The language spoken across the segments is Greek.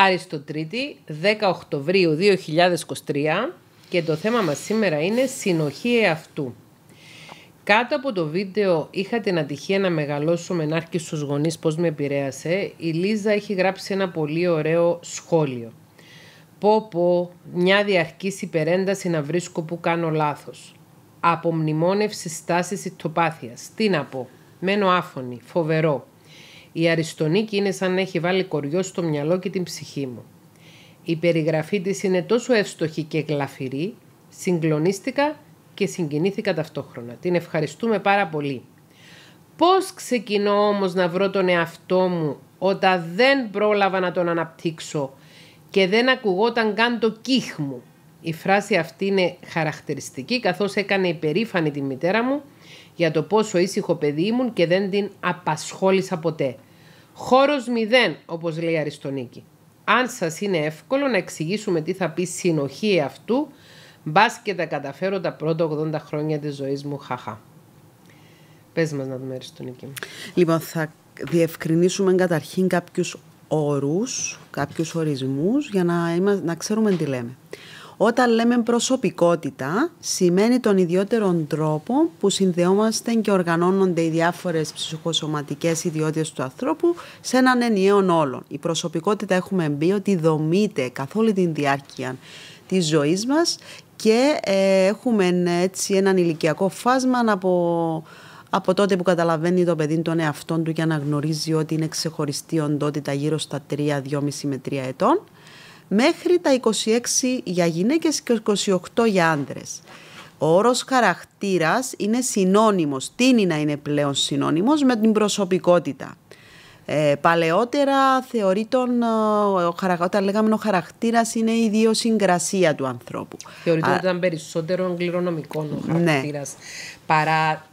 Αριστοτρίτη, 10 Οκτωβρίου 2023 και το θέμα μας σήμερα είναι συνοχή εαυτού. Κάτω από το βίντεο είχα την ατυχία να μεγαλώσω με νάρκη στους γονείς πώς με επηρέασε. Η Λίζα έχει γράψει ένα πολύ ωραίο σχόλιο. Πω πω, μια διαρκής υπερένταση να βρίσκω που κάνω λάθος. Απομνημόνευση στάσης ηττοπάθειας. Τι να πω, μένω άφωνη, φοβερό. Η Αριστονίκη είναι σαν να έχει βάλει κοριό στο μυαλό και την ψυχή μου. Η περιγραφή της είναι τόσο εύστοχη και γλαφυρή, συγκλονίστηκα και συγκινήθηκα ταυτόχρονα. Την ευχαριστούμε πάρα πολύ. Πώς ξεκινώ όμως να βρω τον εαυτό μου όταν δεν πρόλαβα να τον αναπτύξω και δεν ακουγόταν καν το κύχ μου. Η φράση αυτή είναι χαρακτηριστική καθώς έκανε υπερήφανη τη μητέρα μου για το πόσο ήσυχο παιδί ήμουν και δεν την απασχόλησα ποτέ. Χώρος μηδέν, όπως λέει η Αριστονίκη. Αν σας είναι εύκολο να εξηγήσουμε τι θα πει συνοχή αυτού, μπας και τα καταφέρω τα πρώτα 80 χρόνια της ζωής μου, χαχά. Πες μας να δούμε, Αριστονίκη. Λοιπόν, θα διευκρινίσουμε καταρχήν κάποιους όρους, κάποιους ορισμούς, για να, είμα, να ξέρουμε τι λέμε. Όταν λέμε προσωπικότητα, σημαίνει τον ιδιότερο τρόπο που συνδεόμαστε και οργανώνονται οι διάφορες ψυχοσωματικές ιδιότητες του ανθρώπου σε έναν ενιαίο όλον. Η προσωπικότητα έχουμε μπει ότι δομείται καθ' όλη την διάρκεια της ζωής μας και ε, έχουμε ε, έτσι έναν ηλικιακό φάσμα από, από τότε που καταλαβαίνει το παιδί τον εαυτό του και αναγνωρίζει ότι είναι ξεχωριστή οντότητα γύρω στα 3, 2,5 με 3 ετών μέχρι τα 26 για γυναίκες και 28 για άντρες. Ο όρος χαρακτήρας είναι συνώνυμος, τίνει να είναι πλέον συνώνυμος με την προσωπικότητα. Ε, παλαιότερα θεωρεί τον, ε, ο, όταν λέγαμε ο χαρακτήρας είναι η ιδιοσυγκρασία του ανθρώπου. Θεωρείται ότι ήταν περισσότερο κληρονομικό ο ναι. χαρακτήρας ναι. παρά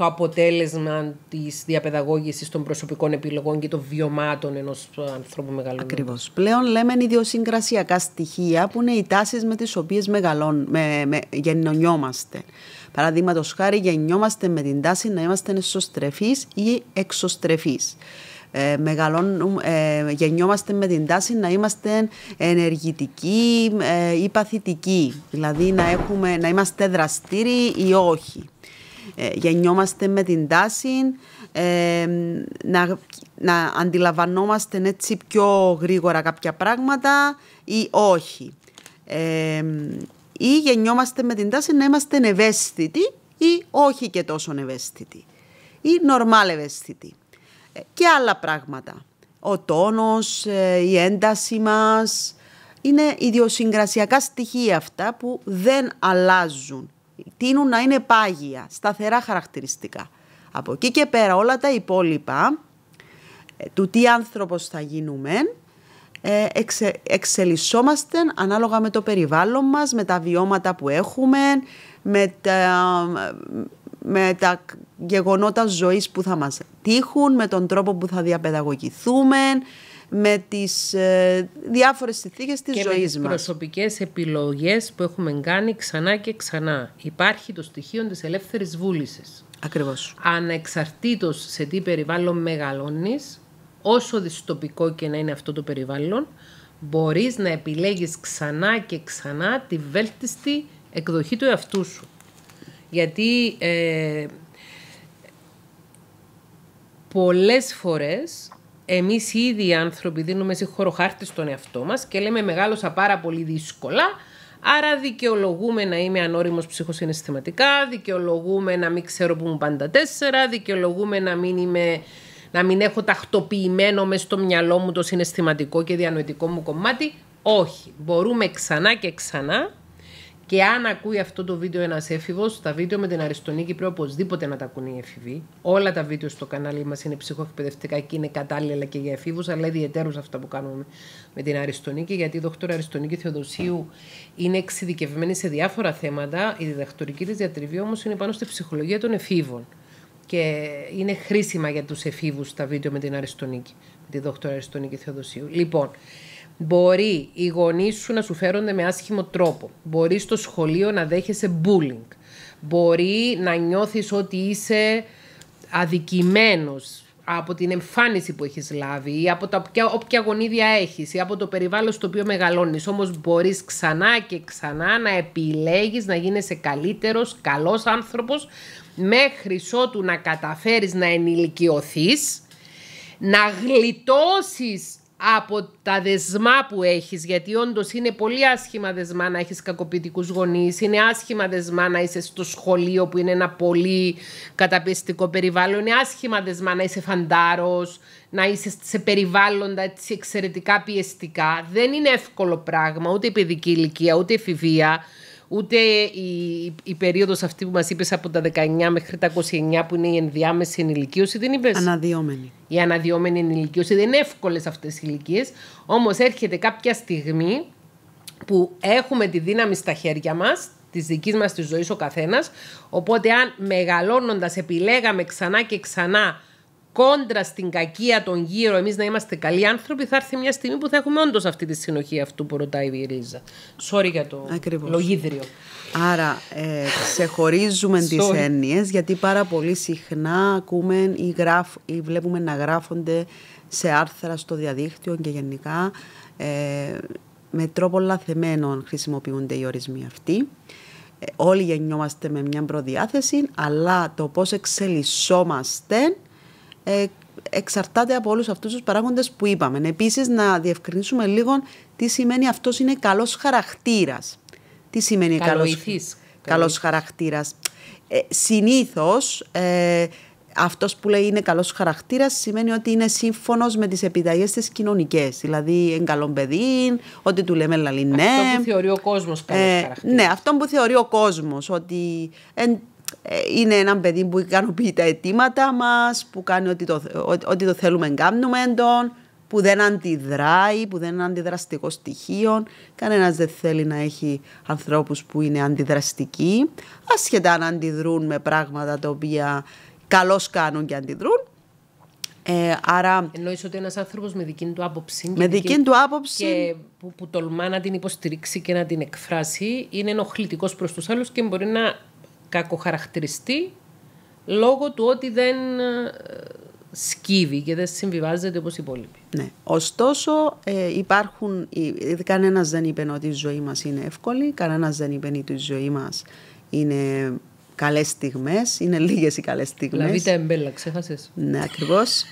το αποτέλεσμα της διαπαιδαγώγησης των προσωπικών επιλογών και των βιωμάτων ενός ανθρώπου μεγαλώνου. Ακριβώς. Πλέον λέμε ιδιοσυγκρασιακά στοιχεία που είναι οι τάσεις με τις οποίες. με, με, γεννιόμαστε. Παραδείγματος χάρη γεννιόμαστε με την τάση να είμαστε εσωστρεφείς ή εξωστρεφείς. Ε, μεγαλών, ε, γεννιόμαστε με την τάση να είμαστε ενεργητικοί ε, ή παθητικοί, δηλαδή να, έχουμε, να είμαστε δραστήριοι ή όχι. Ε, γεννιόμαστε με την τάση, ε, να, να αντιλαμβανόμαστε έτσι πιο γρήγορα κάποια πράγματα ή όχι. Ε, ή γεννιόμαστε με την τάση να είμαστε ευαίσθητοι ή όχι και τόσο ευαίσθητοι. Ή νορμάλ ευαίσθητοι. Και άλλα πράγματα. Ο τόνος, η ένταση μας. Είναι ιδιοσυγκρασιακά στοιχεία αυτά που δεν αλλάζουν τείνουν να είναι πάγια, σταθερά χαρακτηριστικά. Από εκεί και πέρα όλα τα υπόλοιπα ε, του τι άνθρωπος θα γίνουμε ε, εξε, εξελισσόμαστε ανάλογα με το περιβάλλον μας, με τα βιώματα που έχουμε, με τα, με τα γεγονότα ζωής που θα μας τύχουν, με τον τρόπο που θα διαπαιδαγωγηθούμε, με τις ε, διάφορες συνθήκες της και ζωής με τις μας. προσωπικές επιλογές που έχουμε κάνει ξανά και ξανά. Υπάρχει το στοιχείο της ελεύθερης βούλησης. Ακριβώς. Ανεξαρτήτως σε τι περιβάλλον μεγαλώνεις, όσο δυστοπικό και να είναι αυτό το περιβάλλον, μπορείς να επιλέγεις ξανά και ξανά τη βέλτιστη εκδοχή του εαυτού σου. Γιατί ε, πολλές φορές εμείς οι ίδιοι άνθρωποι δίνουμε συγχωροχάρτη στον εαυτό μας και λέμε μεγάλωσα πάρα πολύ δύσκολα, άρα δικαιολογούμε να είμαι ανώριμος ψυχοσυναισθηματικά, δικαιολογούμε να μην ξέρω που μου πάντα τέσσερα, δικαιολογούμε να μην είμαι να μην έχω τακτοποιημένο μες στο μυαλό μου το συναισθηματικό και διανοητικό μου κομμάτι. Όχι. Μπορούμε ξανά και ξανά και αν ακούει αυτό το βίντεο ένας έφηβος, τα βίντεο με την Αριστονίκη πρέπει οπωσδήποτε να τα ακούν οι έφηβοι. Όλα τα βίντεο στο κανάλι μας είναι ψυχοεκπαιδευτικά και είναι κατάλληλα και για εφήβου, αλλά ιδιαίτερως αυτά που κάνουμε με την Αριστονίκη, γιατί η δόκτωρα Αριστονίκη Θεοδοσίου είναι εξειδικευμένη σε διάφορα θέματα. Η διδακτορική της διατριβή όμως είναι πάνω στη ψυχολογία των εφήβων. Και είναι χρήσιμα για τους εφήβους τα βίντεο με την Αριστονίκη, με τη δόκτωρα Αριστονίκη Θεοδοσίου. Λοιπόν, Μπορεί οι γονείς σου να σου φέρονται με άσχημο τρόπο. Μπορεί στο σχολείο να δέχεσαι bullying. Μπορεί να νιώθεις ότι είσαι αδικημένος από την εμφάνιση που έχεις λάβει ή από τα όποια γονίδια έχεις ή από το περιβάλλον στο οποίο μεγαλώνεις. Όμως μπορείς ξανά και ξανά να επιλέγεις να γίνεσαι καλύτερος, καλός άνθρωπος μέχρι ότου να καταφέρεις να ενηλικιωθείς, να γλιτώσεις από τα δεσμά που έχεις, γιατί όντως είναι πολύ άσχημα δεσμά να έχεις κακοποιητικούς γονείς, είναι άσχημα δεσμά να είσαι στο σχολείο που είναι ένα πολύ καταπιστικό περιβάλλον, είναι άσχημα δεσμά να είσαι φαντάρος, να είσαι σε περιβάλλοντα έτσι εξαιρετικά πιεστικά. Δεν είναι εύκολο πράγμα, ούτε η παιδική ηλικία, ούτε η ούτε η, η, περίοδος αυτή που μας είπες από τα 19 μέχρι τα 29, που είναι η ενδιάμεση ενηλικίωση, δεν είπες. Αναδιόμενη. Η αναδιόμενη ενηλικίωση. Δεν είναι εύκολες αυτές οι ηλικίες. Όμως έρχεται κάποια στιγμή που έχουμε τη δύναμη στα χέρια μας, της δικής μας της ζωής ο καθένας. Οπότε, αν μεγαλώνοντας επιλέγαμε ξανά και ξανά κόντρα στην κακία των γύρω, εμείς να είμαστε καλοί άνθρωποι, θα έρθει μια στιγμή που θα έχουμε όντως αυτή τη συνοχή αυτού που ρωτάει η Ρίζα. Sorry για το Ακριβώς. λογίδριο. Άρα, ε, ξεχωρίζουμε τις έννοιες, γιατί πάρα πολύ συχνά ακούμε ή, γράφ, ή βλέπουμε να γράφονται σε άρθρα στο διαδίκτυο και γενικά. Ε, με τρόπο λαθεμένο χρησιμοποιούνται οι ορισμοί αυτοί. Ε, όλοι γεννιόμαστε με μια προδιάθεση, αλλά το πώς εξελισσόμαστε ε, εξαρτάται από όλους αυτούς τους παράγοντες που είπαμε. Επίσης, να διευκρινίσουμε λίγο τι σημαίνει αυτός είναι καλός χαρακτήρας. Τι σημαίνει καλός χαρακτήρας. Ε, Συνήθως, ε, αυτός που λέει είναι καλός χαρακτήρας, σημαίνει ότι είναι σύμφωνος με τις επιταγές της κοινωνικές. Δηλαδή, είναι καλό παιδί, ότι του λέμε λαλή ναι. Αυτό που θεωρεί ο κόσμος καλός ε, Ναι, αυτό που θεωρεί ο κόσμος, ότι είναι ένα παιδί που ικανοποιεί τα αιτήματα μας, που κάνει ό,τι το, ό,τι το θέλουμε κάνουμε τον, που δεν αντιδράει, που δεν είναι αντιδραστικό στοιχείο. Κανένας δεν θέλει να έχει ανθρώπους που είναι αντιδραστικοί, ασχετά αν αντιδρούν με πράγματα τα οποία καλώς κάνουν και αντιδρούν. Ε, άρα... Εννοείς ότι ένας άνθρωπος με δική του άποψη... Με δική, του άποψη... Και που, που τολμά να την υποστηρίξει και να την εκφράσει, είναι ενοχλητικός προς τους άλλους και μπορεί να κακοχαρακτηριστεί λόγω του ότι δεν ε, σκύβει και δεν συμβιβάζεται όπως οι υπόλοιποι. Ναι. Ωστόσο ε, υπάρχουν, ε, ε, κανένας δεν είπε ότι η ζωή μας είναι εύκολη, κανένας δεν είπε ότι η ζωή μας είναι καλές στιγμές, είναι λίγες οι καλές στιγμές. Λαβίτα εμπέλα, ξέχασες. Ναι, ακριβώς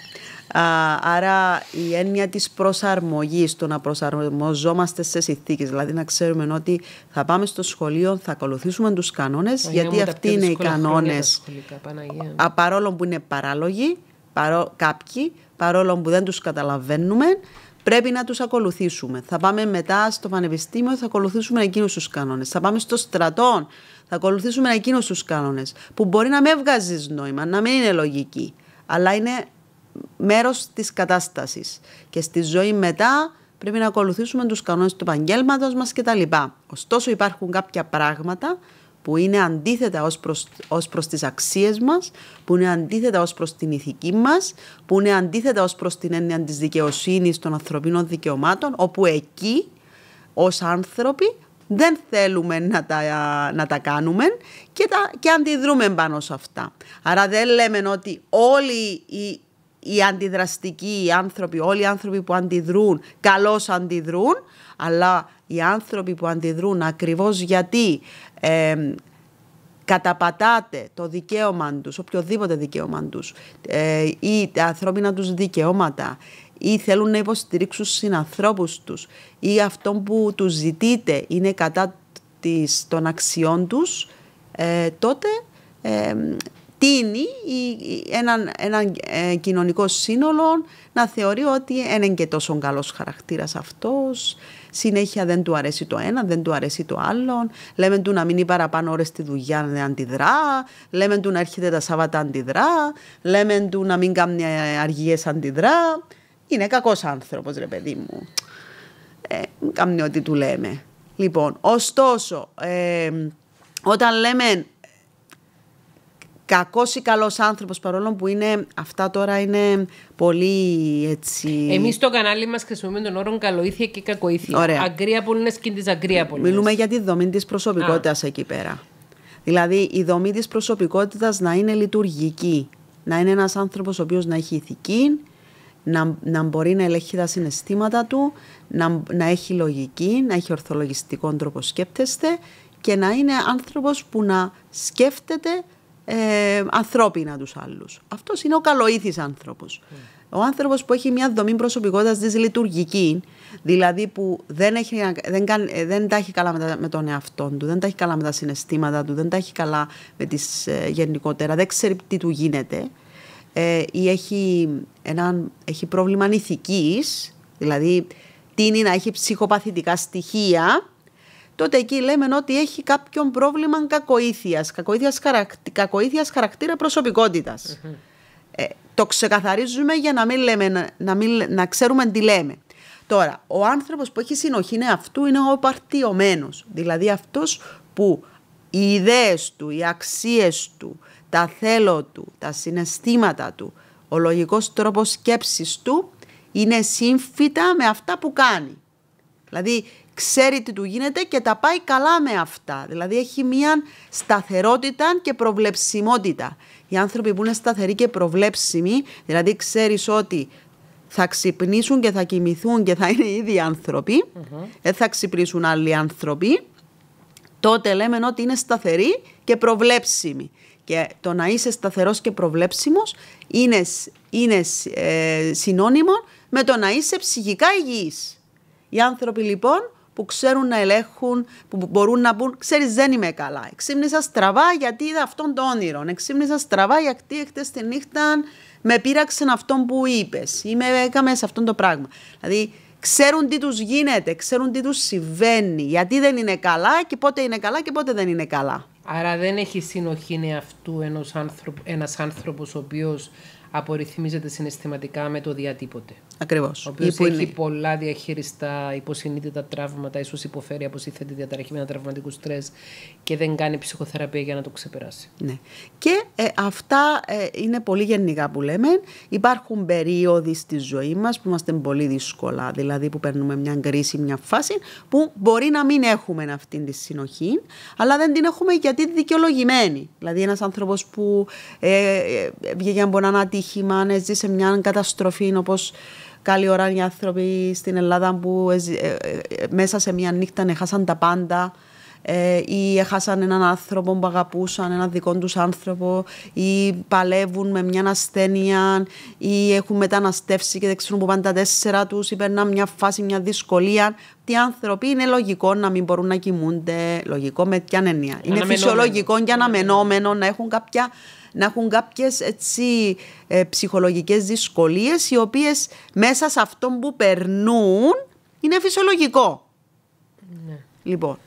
άρα η έννοια της προσαρμογής, το να προσαρμοζόμαστε σε συνθήκες. δηλαδή να ξέρουμε ότι θα πάμε στο σχολείο, θα ακολουθήσουμε τους κανόνες, γιατί αυτοί είναι οι κανόνες, α, παρόλο που είναι παράλογοι, παρό, κάποιοι, παρόλο που δεν τους καταλαβαίνουμε, πρέπει να τους ακολουθήσουμε. Θα πάμε μετά στο πανεπιστήμιο, θα ακολουθήσουμε εκείνους τους κανόνες. Θα πάμε στο στρατό, θα ακολουθήσουμε εκείνους τους κανόνες, που μπορεί να με βγάζεις νόημα, να μην είναι λογική, αλλά είναι μέρος της κατάστασης και στη ζωή μετά πρέπει να ακολουθήσουμε τους κανόνες του επαγγέλματος μας λοιπά. Ωστόσο υπάρχουν κάποια πράγματα που είναι αντίθετα ως προς, προς τις αξίες μας, που είναι αντίθετα ως προς την ηθική μας, που είναι αντίθετα ως προς την έννοια της δικαιοσύνης των ανθρωπίνων δικαιωμάτων, όπου εκεί ως άνθρωποι δεν θέλουμε να τα, κάνουμε και, τα, και αντιδρούμε πάνω σε αυτά. Άρα δεν λέμε ότι όλοι οι οι αντιδραστικοί, οι άνθρωποι, όλοι οι άνθρωποι που αντιδρούν, καλώς αντιδρούν, αλλά οι άνθρωποι που αντιδρούν ακριβώς γιατί ε, καταπατάτε το δικαίωμα τους, οποιοδήποτε δικαίωμα τους, ε, ή τα ανθρώπινα τους δικαιώματα, ή θέλουν να υποστηρίξουν συνανθρώπους τους, ή αυτό που τους ζητείτε είναι κατά της, των αξιών τους, ε, τότε τίνει έναν, έναν ε, κοινωνικό σύνολο να θεωρεί ότι είναι και τόσο καλός χαρακτήρας αυτός, συνέχεια δεν του αρέσει το ένα, δεν του αρέσει το άλλο, λέμε του να μείνει παραπάνω ώρες στη δουλειά να αντιδρά, λέμε του να έρχεται τα Σάββατα αντιδρά, λέμε του να μην κάνει ε, αργίες αντιδρά. Είναι κακός άνθρωπος ρε παιδί μου, ε, κάνει ό,τι του λέμε. Λοιπόν, ωστόσο, ε, όταν λέμε Κακός ή καλός άνθρωπος, παρόλο που είναι, αυτά τώρα είναι πολύ έτσι. Εμείς στο κανάλι μας χρησιμοποιούμε τον όρο καλοήθεια και κακοήθεια. Ωραία. είναι και τη πολύ. Μιλούμε για τη δομή της προσωπικότητας εκεί πέρα. Δηλαδή, η δομή της προσωπικότητας να είναι λειτουργική. Να είναι ένας άνθρωπος ο οποίος να έχει ηθική, να, να μπορεί να ελέγχει τα συναισθήματα του, να, να έχει λογική, να έχει ορθολογιστικό τρόπο σκέπτεστε και να είναι άνθρωπος που να σκέφτεται ε, ανθρώπινα τους άλλους. Αυτός είναι ο καλοήθης άνθρωπος. Ο άνθρωπος που έχει μια δομή προσωπικότητας δυσλειτουργική, δηλαδή που δεν, έχει, δεν, καν, ε, δεν τα έχει καλά με, τον εαυτό του, δεν τα έχει καλά με τα συναισθήματα του, δεν τα έχει καλά με τις ε, γενικότερα, δεν ξέρει τι του γίνεται ε, ή έχει, έναν, έχει πρόβλημα ηθικής, δηλαδή τίνει να έχει ψυχοπαθητικά στοιχεία τότε εκεί λέμε ότι έχει κάποιον πρόβλημα κακοήθειας, κακοήθειας, χαρακτηρα χαρακτήρα Ε, το ξεκαθαρίζουμε για να, μην λέμε, να, μην, να ξέρουμε τι λέμε. Τώρα, ο άνθρωπος που έχει συνοχή είναι αυτού, είναι ο παρτιωμένος. Δηλαδή αυτός που οι ιδέες του, οι αξίες του, τα θέλω του, τα συναισθήματα του, ο λογικός τρόπος σκέψης του είναι σύμφυτα με αυτά που κάνει. Δηλαδή ξέρει τι του γίνεται και τα πάει καλά με αυτά. Δηλαδή έχει μια σταθερότητα και προβλεψιμότητα. Οι άνθρωποι που είναι σταθεροί και προβλέψιμοι, δηλαδή ξέρεις ότι θα ξυπνήσουν και θα κοιμηθούν και θα είναι οι ίδιοι άνθρωποι, δεν θα ξυπνήσουν άλλοι άνθρωποι, τότε λέμε ότι είναι σταθεροί και προβλέψιμοι. Και το να είσαι σταθερός και προβλέψιμος είναι, είναι ε, συνώνυμο με το να είσαι ψυχικά υγιής. Οι άνθρωποι λοιπόν που ξέρουν να ελέγχουν, που μπορούν να πούν, ξέρεις δεν είμαι καλά. Εξύμνησα στραβά γιατί είδα αυτόν τον όνειρο. Εξύμνησα στραβά γιατί χτε τη νύχτα με πείραξαν αυτόν που είπες: ή με έκαμε σε αυτόν το πράγμα. Δηλαδή ξέρουν τι τους γίνεται, ξέρουν τι τους συμβαίνει, γιατί δεν είναι καλά και πότε είναι καλά και πότε δεν είναι καλά. Άρα δεν έχει συνοχή με ένας άνθρωπος, ένας ο οποίος απορριθμίζεται συναισθηματικά με το διατύπωτε. Ακριβώς. Ο οποίο έχει είναι. πολλά διαχειριστά υποσυνείδητα τραύματα, ίσως υποφέρει από σύνθετη διαταραχή με ένα τραυματικό στρες και δεν κάνει ψυχοθεραπεία για να το ξεπεράσει. Ναι. Και ε, αυτά ε, είναι πολύ γενικά που λέμε. Υπάρχουν περίοδοι στη ζωή μας που είμαστε πολύ δύσκολα, δηλαδή που παίρνουμε μια κρίση, μια φάση που μπορεί να μην έχουμε αυτή τη συνοχή, αλλά δεν την έχουμε γιατί δικαιολογημένη. Δηλαδή, ένας άνθρωπος που ε, ε, βγήκε από ένα ατύχημα, σε μια καταστροφή, όπως καλή ώρα οι άνθρωποι στην Ελλάδα που ε, ε, ε, μέσα σε μια νύχτα χάσαν τα πάντα. Ε, ή έχασαν έναν άνθρωπο που αγαπούσαν, έναν δικό τους άνθρωπο ή παλεύουν με μια ασθένεια ή έχουν μεταναστεύσει και δεν ξέρουν που πάνε τα τέσσερα τους ή περνάνε μια φάση, μια δυσκολία. Τι άνθρωποι είναι λογικό να μην μπορούν να κοιμούνται, λογικό με ποιαν έννοια. Είναι φυσιολογικό και αναμενόμενο να έχουν κάποια να έχουν κάποιες έτσι, ε, ψυχολογικές δυσκολίες οι οποίες μέσα σε αυτό που περνούν είναι φυσιολογικό. Ναι. Λοιπόν,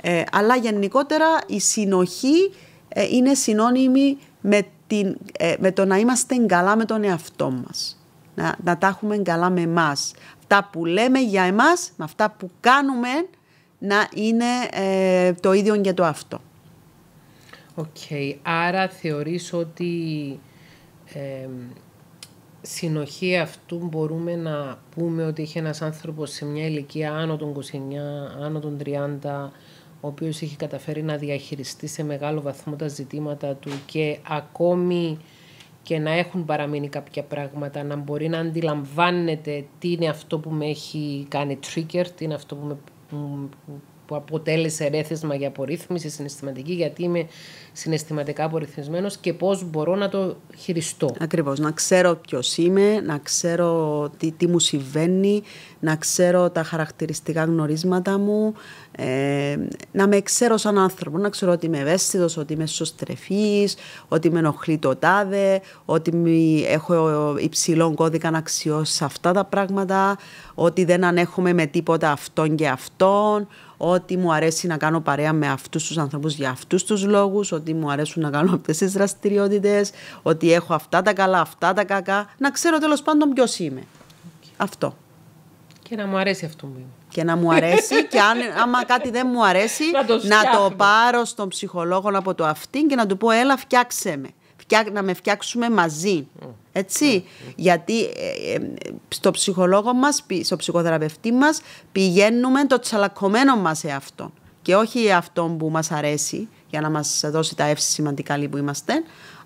ε, αλλά γενικότερα η συνοχή ε, είναι συνώνυμη με, την, ε, με το να είμαστε καλά με τον εαυτό μας. Να, τα έχουμε καλά με εμάς. Αυτά που λέμε για εμάς, με αυτά που κάνουμε, να είναι το ίδιο για το αυτό. Οκ. Άρα θεωρείς ότι συνοχή αυτού μπορούμε να πούμε ότι είχε ένας άνθρωπος σε μια ηλικία άνω των 29, άνω των 30, ο οποίος έχει καταφέρει να διαχειριστεί σε μεγάλο βαθμό τα ζητήματα του και ακόμη και να έχουν παραμείνει κάποια πράγματα, να μπορεί να αντιλαμβάνεται τι είναι αυτό που με έχει κάνει trigger, τι είναι αυτό που, με, που αποτέλεσε ρέθισμα για απορρίθμιση συναισθηματική, γιατί είμαι συναισθηματικά απορριθμισμένος και πώς μπορώ να το χειριστώ. Ακριβώς, να ξέρω ποιος είμαι, να ξέρω τι μου συμβαίνει, να ξέρω τα χαρακτηριστικά γνωρίσματα μου, ε, να με ξέρω σαν άνθρωπο, να ξέρω ότι είμαι ευαίσθητος, ότι είμαι σωστρεφής, ότι με ενοχλεί το τάδε, ότι έχω υψηλό κώδικα να σε αυτά τα πράγματα, ότι δεν ανέχομαι με τίποτα αυτόν και αυτόν, ότι μου αρέσει να κάνω παρέα με αυτούς τους ανθρώπους για αυτούς τους λόγους, ότι μου αρέσουν να κάνω αυτές τις δραστηριότητες, ότι έχω αυτά τα καλά, αυτά τα κακά, να ξέρω τέλος πάντων ποιος είμαι. Αυτό. Και να μου αρέσει αυτό που είμαι και να μου αρέσει και αν, άμα κάτι δεν μου αρέσει να το, πάρω στον ψυχολόγο από το αυτήν και να του πω έλα φτιάξε με να με φτιάξουμε μαζί. Έτσι. Γιατί ε, ε, στο ψυχολόγο μας, στο ψυχοθεραπευτή μας πηγαίνουμε το τσαλακωμένο μας εαυτό. Και όχι αυτό που μας αρέσει για να μας δώσει τα εύση σημαντικά λίγο που είμαστε,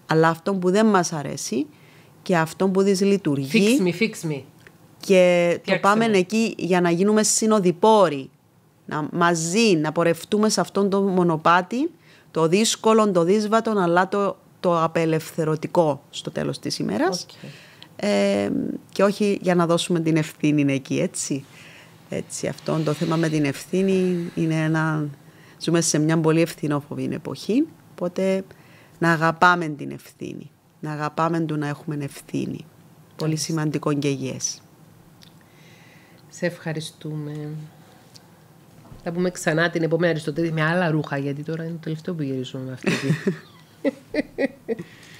αλλά αυτό που δεν μας αρέσει και αυτό που δυσλειτουργεί. Fix me, fix me και το πάμε εκεί για να γίνουμε συνοδοιπόροι, να, μαζί να πορευτούμε σε αυτόν τον μονοπάτι, το δύσκολο, το δύσβατο, αλλά το, το απελευθερωτικό στο τέλος της ημέρας. Okay. Ε, και όχι για να δώσουμε την ευθύνη εκεί, έτσι. Έτσι, αυτό το θέμα με την ευθύνη είναι ένα... Ζούμε σε μια πολύ ευθυνόφοβη εποχή, οπότε να αγαπάμε την ευθύνη. Να αγαπάμε του να έχουμε ευθύνη. Πολύ σημαντικό και σε ευχαριστούμε. Θα πούμε ξανά την επόμενη Αριστοτέλη με άλλα ρούχα, γιατί τώρα είναι το τελευταίο που γυρίζουμε με αυτή.